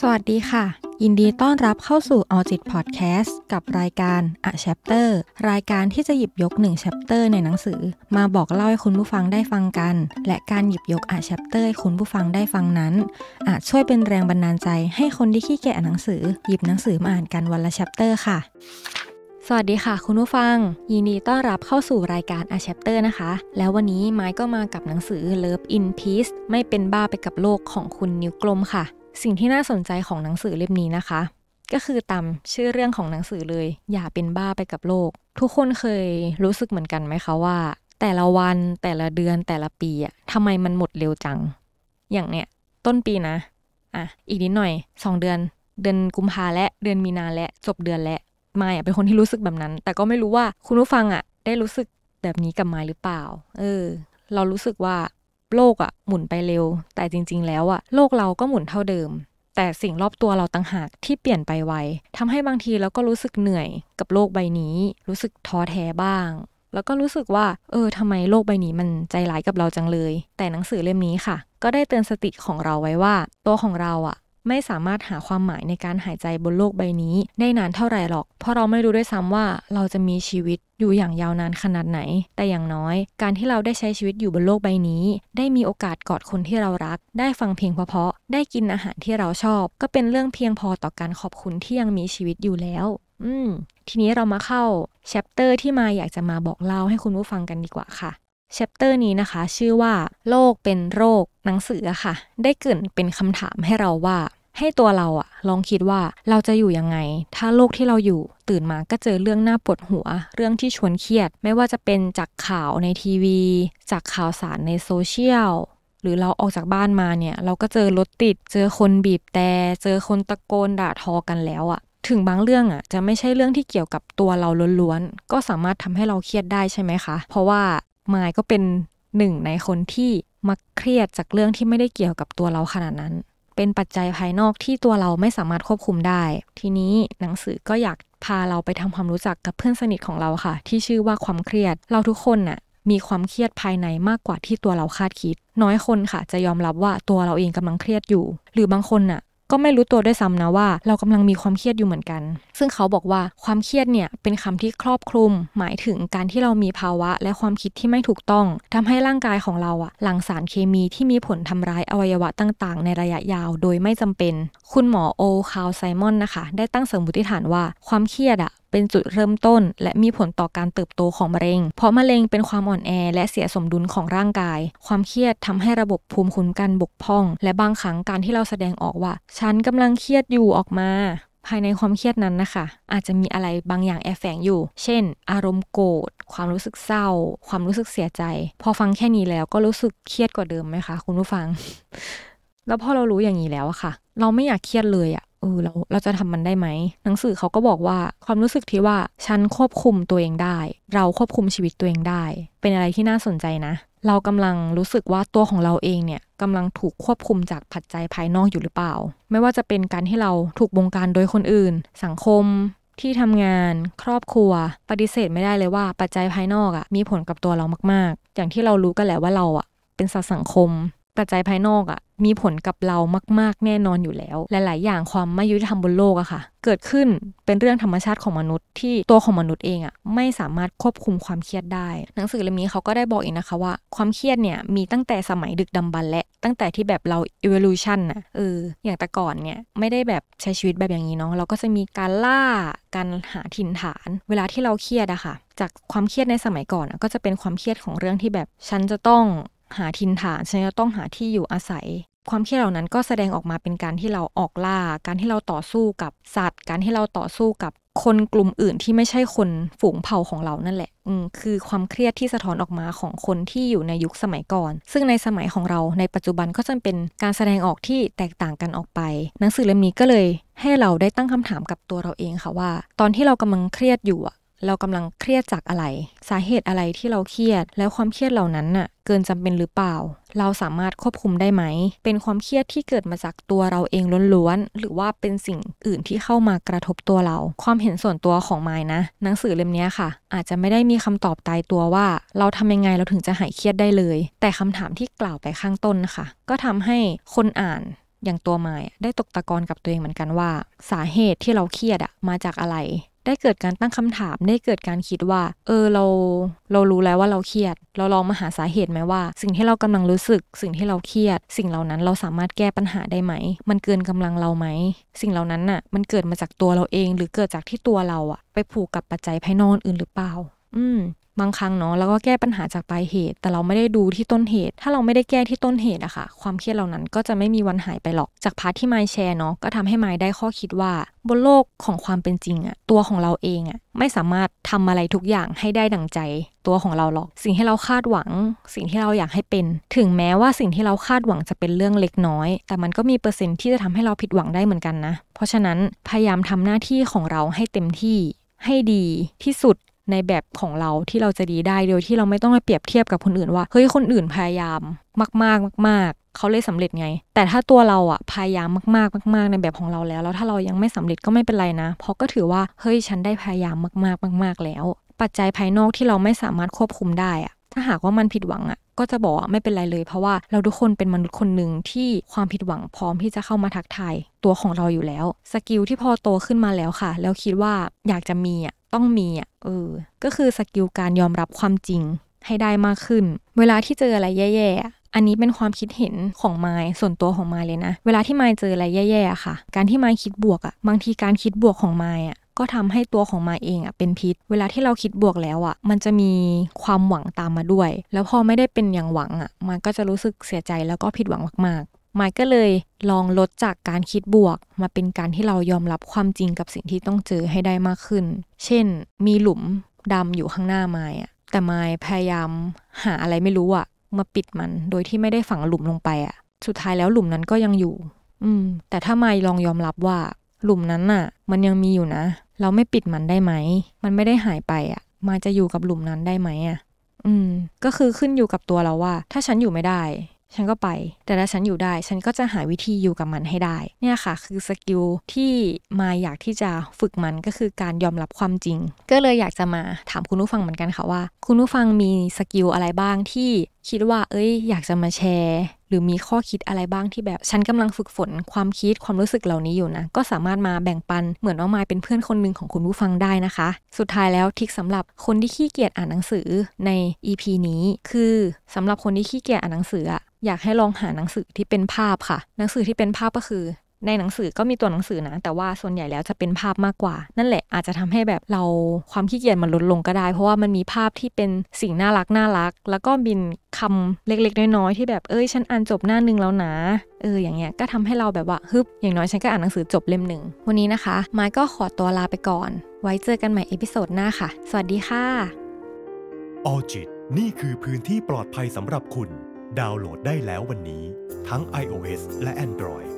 สวัสดีค่ะ ยินดีต้อนรับเข้าสู่ออจิตพอดแคสต์กับรายการอะแชปเตอร์ รายการที่จะหยิบยกหนึ่งแชปเตอร์ในหนังสือ มาบอกเล่าให้คุณผู้ฟังได้ฟังกัน และการหยิบยกอะแชปเตอร์ให้คุณผู้ฟังได้ฟังนั้นอาจช่วยเป็นแรงบันดาลใจ ให้คนที่ขี้เกียจอ่านหนังสือหยิบหนังสือมาอ่านกันวันละแชปเตอร์ค่ะ สวัสดีค่ะ คุณผู้ฟัง ยินดีต้อนรับเข้าสู่รายการอาแชปเตอร์นะคะ แล้ววันนี้ไม้ก็มากับหนังสือ Love in Peace ไม่เป็นบ้าไปกับโลกของคุณนิ้วกลมค่ะสิ่งที่น่าสนใจของหนังสือเล่มนี้นะคะ ก็คือตามชื่อเรื่องของหนังสือเลย อย่าเป็นบ้าไปกับโลก ทุกคนเคยรู้สึกเหมือนกันไหมคะว่า แต่ละวันแต่ละเดือนแต่ละปีอะทำไมมันหมดเร็วจัง อย่างเนี้ยต้นปีนะอ่ะอีกนิดหน่อย 2 เดือน เดือนกุมภาและเดือนมีนาและจบเดือนและมาอ่ะเป็นคนที่รู้สึกแบบนั้น แต่ก็ไม่รู้ว่าคุณผู้ฟังอะได้รู้สึกแบบนี้กับมาหรือเปล่า เออ เรารู้สึกว่าโลกอะหมุนไปเร็ว แต่จริง ๆ แล้วอะโลกเราก็หมุนเท่าเดิม แต่สิ่งรอบตัวเราต่างหากที่เปลี่ยนไปไวทำให้บางทีเราก็รู้สึกเหนื่อยกับโลกใบนี้ รู้สึกท้อแท้บ้าง แล้วก็รู้สึกว่า เออทำไมโลกใบนี้มันใจร้ายกับเราจังเลย แต่หนังสือเล่มนี้ค่ะ ก็ได้เตือนสติของเราไว้ว่าตัวของเราอ่ะไม่สามารถหาความหมายในการหายใจบนโลกใบนี้ ได้นานเท่าไหร่หรอก เพราะเราไม่รู้ด้วยซ้ำว่าเราจะมีชีวิตอยู่อย่างยาวนานขนาดไหน แต่อย่างน้อยการที่เราได้ใช้ชีวิตอยู่บนโลกใบนี้ ได้มีโอกาสกอดคนที่เรารัก ได้ฟังเพลงเพราะๆ ได้กินอาหารที่เราชอบ ก็เป็นเรื่องเพียงพอต่อการขอบคุณที่ยังมีชีวิตอยู่แล้ว อืม ทีนี้เรามาเข้าแชปเตอร์ที่มาอยากจะมาบอกเล่าให้คุณผู้ฟังกันดีกว่าค่ะชปเตอร์นี้นะคะ ชื่อว่าโลกเป็นโรคหนังสือค่ะ ได้เกิดเป็นคำถามให้เราว่า ให้ตัวเราอะลองคิดว่าเราจะอยู่ยังไง ถ้าโลกที่เราอยู่ตื่นมาก็เจอเรื่องน่าปวดหัวเรื่องที่ชวนเครียดไม่ว่าจะเป็นจากข่าวในทีวี จากข่าวสารในโซเชียลหรือเราออกจากบ้านมาเนี่ย เราก็เจอรถติด เจอคนบีบแต่เจอคนตะโกนด่าทอกันแล้วอะถึงบางเรื่องอะจะไม่ใช่เรื่องที่เกี่ยวกับตัวเราล้วนๆก็สามารถทำให้เราเครียดได้ใช่ไหมคะเพราะว่ามายก็เป็นหนึ่งในคนที่มักเครียดจากเรื่องที่ไม่ได้เกี่ยวกับตัวเราขนาดนั้น เป็นปัจจัยภายนอกที่ตัวเราไม่สามารถควบคุมได้ ทีนี้หนังสือก็อยากพาเราไปทำความรู้จักกับเพื่อนสนิทของเราค่ะ ที่ชื่อว่าความเครียด เราทุกคนน่ะมีความเครียดภายในมากกว่าที่ตัวเราคาดคิด น้อยคนค่ะ จะยอมรับว่าตัวเราเองกำลังเครียดอยู่ หรือบางคนน่ะก็ไม่รู้ตัวด้วยซ้ำนะว่าเรากำลังมีความเครียดอยู่เหมือนกัน ซึ่งเขาบอกว่าความเครียดเนี่ย เป็นคำที่ครอบคลุม หมายถึงการที่เรามีภาวะ และความคิดที่ไม่ถูกต้อง ทำให้ร่างกายของเราอะหลั่งสารเคมีที่มีผลทำร้ายอวัยวะต่างๆ ในระยะยาวโดยไม่จำเป็น คุณหมอโอคาวไซมอนนะคะ ได้ตั้งสมมติฐานว่าความเครียดอะเป็นจุดเริ่มต้นและมีผลต่อการเติบโตของมะเร็ง เพราะมะเร็งเป็นความอ่อนแอ และเสียสมดุลของร่างกาย ความเครียดทำให้ระบบภูมิคุ้มกันบกพร่อง และบางครั้งการที่เราแสดงออกว่า ฉันกำลังเครียดอยู่ออกมา ภายในความเครียดนั้นนะคะ อาจจะมีอะไรบางอย่างแอบแฝงอยู่ เช่น อารมณ์โกรธ ความรู้สึกเศร้า ความรู้สึกเสียใจ พอฟังแค่นี้แล้วก็รู้สึกเครียดกว่าเดิมไหมคะ คุณผู้ฟัง แล้วพอเรารู้อย่างนี้แล้วอะค่ะ เราไม่อยากเครียดเลยอะเออเราเราจะทำมันได้ไหมหนังสือเขาก็บอกว่าความรู้สึกที่ว่าฉันควบคุมตัวเองได้ เราควบคุมชีวิตตัวเองได้เป็นอะไรที่น่าสนใจนะ เรากำลังรู้สึกว่าตัวของเราเองเนี่ยกำลังถูกควบคุมจากปัจจัยภายนอกอยู่หรือเปล่า ไม่ว่าจะเป็นการที่เราถูกบงการโดยคนอื่น สังคมที่ทำงานครอบครัว ปฏิเสธไม่ได้เลยว่าปัจจัยภายนอกอะ่ะมีผลกับตัวเรามากๆ อย่างที่เรารู้กันแหละว่าเราอะ่ะเป็นสัตว์สังคมปัจจัยภายนอกอะ่ะมีผลกับเรามากๆแน่นอนอยู่แล้ว หลาย ๆ อย่างความไม่ยุติธรรมบนโลกอะค่ะ เกิดขึ้นเป็นเรื่องธรรมชาติของมนุษย์ ที่ตัวของมนุษย์เองอะไม่สามารถควบคุมความเครียดได้ หนังสือเล่มนี้เขาก็ได้บอกอีกนะคะว่า ความเครียดเนี่ยมีตั้งแต่สมัยดึกดำบรรและตั้งแต่ที่แบบเรา evolution นะเอออย่างแต่ก่อนเนี่ยไม่ได้แบบใช้ชีวิตแบบอย่างนี้เนาะเราก็จะมีการล่าการหาถิ่นฐานเวลาที่เราเครียดอะค่ะจากความเครียดในสมัยก่อนอะก็จะเป็นความเครียดของเรื่องที่แบบฉันจะต้องหาทินฐานฉันจะต้องหาที่อยู่อาศัยความเครียดเหล่านั้นก็แสดงออกมาเป็นการที่เราออกล่า การที่เราต่อสู้กับสัตว์ การที่เราต่อสู้กับคนกลุ่มอื่นที่ไม่ใช่คนฝูงเผ่าของเรานั่นแหละ อืคือความเครียดที่สะท้อนออกมาของคนที่อยู่ในยุคสมัยก่อน ซึ่งในสมัยของเราในปัจจุบันก็จะเป็นการแสดงออกที่แตกต่างกันออกไป หนังสือเล่มนี้ก็เลยให้เราได้ตั้งคำถามกับตัวเราเองค่ะว่า ตอนที่เรากำลังเครียดอยู่เรากำลังเครียดจากอะไร สาเหตุอะไรที่เราเครียด แล้วความเครียดเหล่านั้นน่ะเกินจำเป็นหรือเปล่า เราสามารถควบคุมได้ไหม เป็นความเครียดที่เกิดมาจากตัวเราเองล้วนๆ หรือว่าเป็นสิ่งอื่นที่เข้ามากระทบตัวเรา ความเห็นส่วนตัวของไม้นะ หนังสือเล่มนี้ค่ะ อาจจะไม่ได้มีคำตอบตายตัวว่า เราทำยังไงเราถึงจะหายเครียดได้เลย แต่คำถามที่กล่าวไปข้างต้นนะคะก็ทำให้คนอ่านอย่างตัวไม้ได้ตกตะกอนกับตัวเองเหมือนกันว่า สาเหตุที่เราเครียดอะมาจากอะไรได้เกิดการตั้งคำถามได้เกิดการคิดว่า เออเรา เรารู้แล้วว่าเราเครียด เราลองมาหาสาเหตุไหมว่า สิ่งที่เรากำลังรู้สึก สิ่งที่เราเครียด สิ่งเหล่านั้นเราสามารถแก้ปัญหาได้ไหมมันเกินกำลังเราไหมสิ่งเหล่านั้นน่ะ มันเกิดมาจากตัวเราเองหรือเกิดจากที่ตัวเราอะไปผูกกับปัจจัยภายนอกอื่นหรือเปล่า อืมบางครั้งเนาะแล้วก็แก้ปัญหาจากปลายเหตุ แต่เราไม่ได้ดูที่ต้นเหตุ ถ้าเราไม่ได้แก้ที่ต้นเหตุอะคะ่ะความเครียดเหล่านั้นก็จะไม่มีวันหายไปหรอก จากพาร์ทที่ไมแชร์เนาะก็ทำให้ไมได้ข้อคิดว่า บนโลกของความเป็นจริงอะตัวของเราเองอะไม่สามารถทำอะไรทุกอย่างให้ได้ดังใจ ตัวของเราหรอก สิ่งที่เราคาดหวัง สิ่งที่เราอยากให้เป็น ถึงแม้ว่าสิ่งที่เราคาดหวังจะเป็นเรื่องเล็กน้อย แต่มันก็มีเปอร์เซ็นต์ที่จะทำให้เราผิดหวังได้เหมือนกันนะ เพราะฉะนั้นพยายามทำหน้าที่ของเราให้เต็มที่ให้ดีที่สุดในแบบของเราที่เราจะดีได้โดยที่เราไม่ต้องไปเปรียบเทียบกับคนอื่นว่าเฮ้ยคนอื่นพยายามมากๆมาก ๆเขาเลยสำเร็จไง แต่ถ้าตัวเราอะพยายามมากๆมากๆในแบบของเราแล้ว แล้วถ้าเรายังไม่สำเร็จก็ไม่เป็นไรนะ เพราะก็ถือว่าเฮ้ยฉันได้พยายามมากๆมากๆแล้ว ปัจจัยภายนอกที่เราไม่สามารถควบคุมได้อะถ้าหากว่ามันผิดหวังอะ่ะก็จะบอกไม่เป็นไรเลย เพราะว่าเราทุกคนเป็นมนุษย์คนหนึ่งที่ความผิดหวังพร้อมที่จะเข้ามาทักทายตัวของเราอยู่แล้วสกิลที่พอโตขึ้นมาแล้วค่ะ แล้วคิดว่าอยากจะมีอ่ะต้องมีอ่ะเออก็คือสกิลการยอมรับความจริงให้ได้มากขึ้น เวลาที่เจออะไรแย่ๆอันนี้เป็นความคิดเห็นของไมล์ส่วนตัวของไมล์เลยนะเวลาที่ไมล์เจออะไรแย่ๆค่ะ การที่ไมล์คิดบวกอะบางทีการคิดบวกของไมล์อะก็ทำให้ตัวของมาเองอ่ะเป็น พิษเวลาที่เราคิดบวกแล้วอ่ะ มันจะมีความหวังตามมาด้วย แล้วพอไม่ได้เป็นอย่างหวังอ่ะ มันก็จะรู้สึกเสียใจแล้วก็ผิดหวังมากๆ มายก็เลยลองลดจากการคิดบวก มาเป็นการที่เรายอมรับความจริงกับสิ่งที่ต้องเจอให้ได้มากขึ้น เช่น มีหลุมดำอยู่ข้างหน้าไม้อะแต่ไม้พยายามหาอะไรไม่รู้อะมาปิดมัน โดยที่ไม่ได้ฝังหลุมลงไปอะสุดท้ายแล้วหลุมนั้นก็ยังอยู่ อืม แต่ถ้าไม้ลองยอมรับว่าหลุมนั้นน่ะ มันยังมีอยู่นะเราไม่ปิดมันได้ไหม มันไม่ได้หายไปอะ่ะมันจะอยู่กับหลุมนั้นได้ไหมอะ่ะ อืม ก็คือขึ้นอยู่กับตัวเราว่า ถ้าฉันอยู่ไม่ได้ ฉันก็ไป แต่ถ้าฉันอยู่ได้ ฉันก็จะหาวิธีอยู่กับมันให้ได้ เนี่ยค่ะคือสกิลที่มาอยากที่จะฝึกมันก็คือการยอมรับความจริง ก็เลยอยากจะมาถามคุณผู้ฟังเหมือนกันค่ะว่า คุณผู้ฟังมีสกิลอะไรบ้างที่คิดว่าเอ้ยอยากจะมาแชร์ หรือมีข้อคิดอะไรบ้างที่แบบฉันกำลังฝึกฝน ความคิดความรู้สึกเหล่านี้อยู่นะก็สามารถมาแบ่งปันเหมือนว่ามาเป็นเพื่อนคนหนึ่งของคุณผู้ฟังได้นะคะ สุดท้ายแล้วทิกสำหรับคนที่ขี้เกียจอ่านหนังสือใน EP นี้ คือ สำหรับคนที่ขี้เกียจอ่านหนังสืออยากให้ลองหาหนังสือที่เป็นภาพค่ะ หนังสือที่เป็นภาพก็คือในหนังสือก็มีตัวหนังสือนะแต่ว่าส่วนใหญ่แล้วจะเป็นภาพมากกว่า นั่นแหละอาจจะทำให้แบบเราความขี้เกียจมันลดลงก็ได้ เพราะว่ามันมีภาพที่เป็นสิ่งน่ารักน่ารักแล้วก็บินคำเล็กๆน้อยๆ ที่แบบเอ้ยฉันอ่านจบหน้านึงแล้วนะเอออย่างเงี้ยก็ทำให้เราแบบว่าฮึบอย่างน้อยฉันก็อ่านหนังสือจบเล่มหนึ่งวันนี้นะคะไม้ก็ขอตัวลาไปก่อนไว้เจอกันใหม่เอพิโซดหน้าค่ะสวัสดีค่ะออจิตนี่คือพื้นที่ปลอดภัยสำหรับคุณ ดาวน์โหลดได้แล้ววันนี้ทั้ง iOS และ Android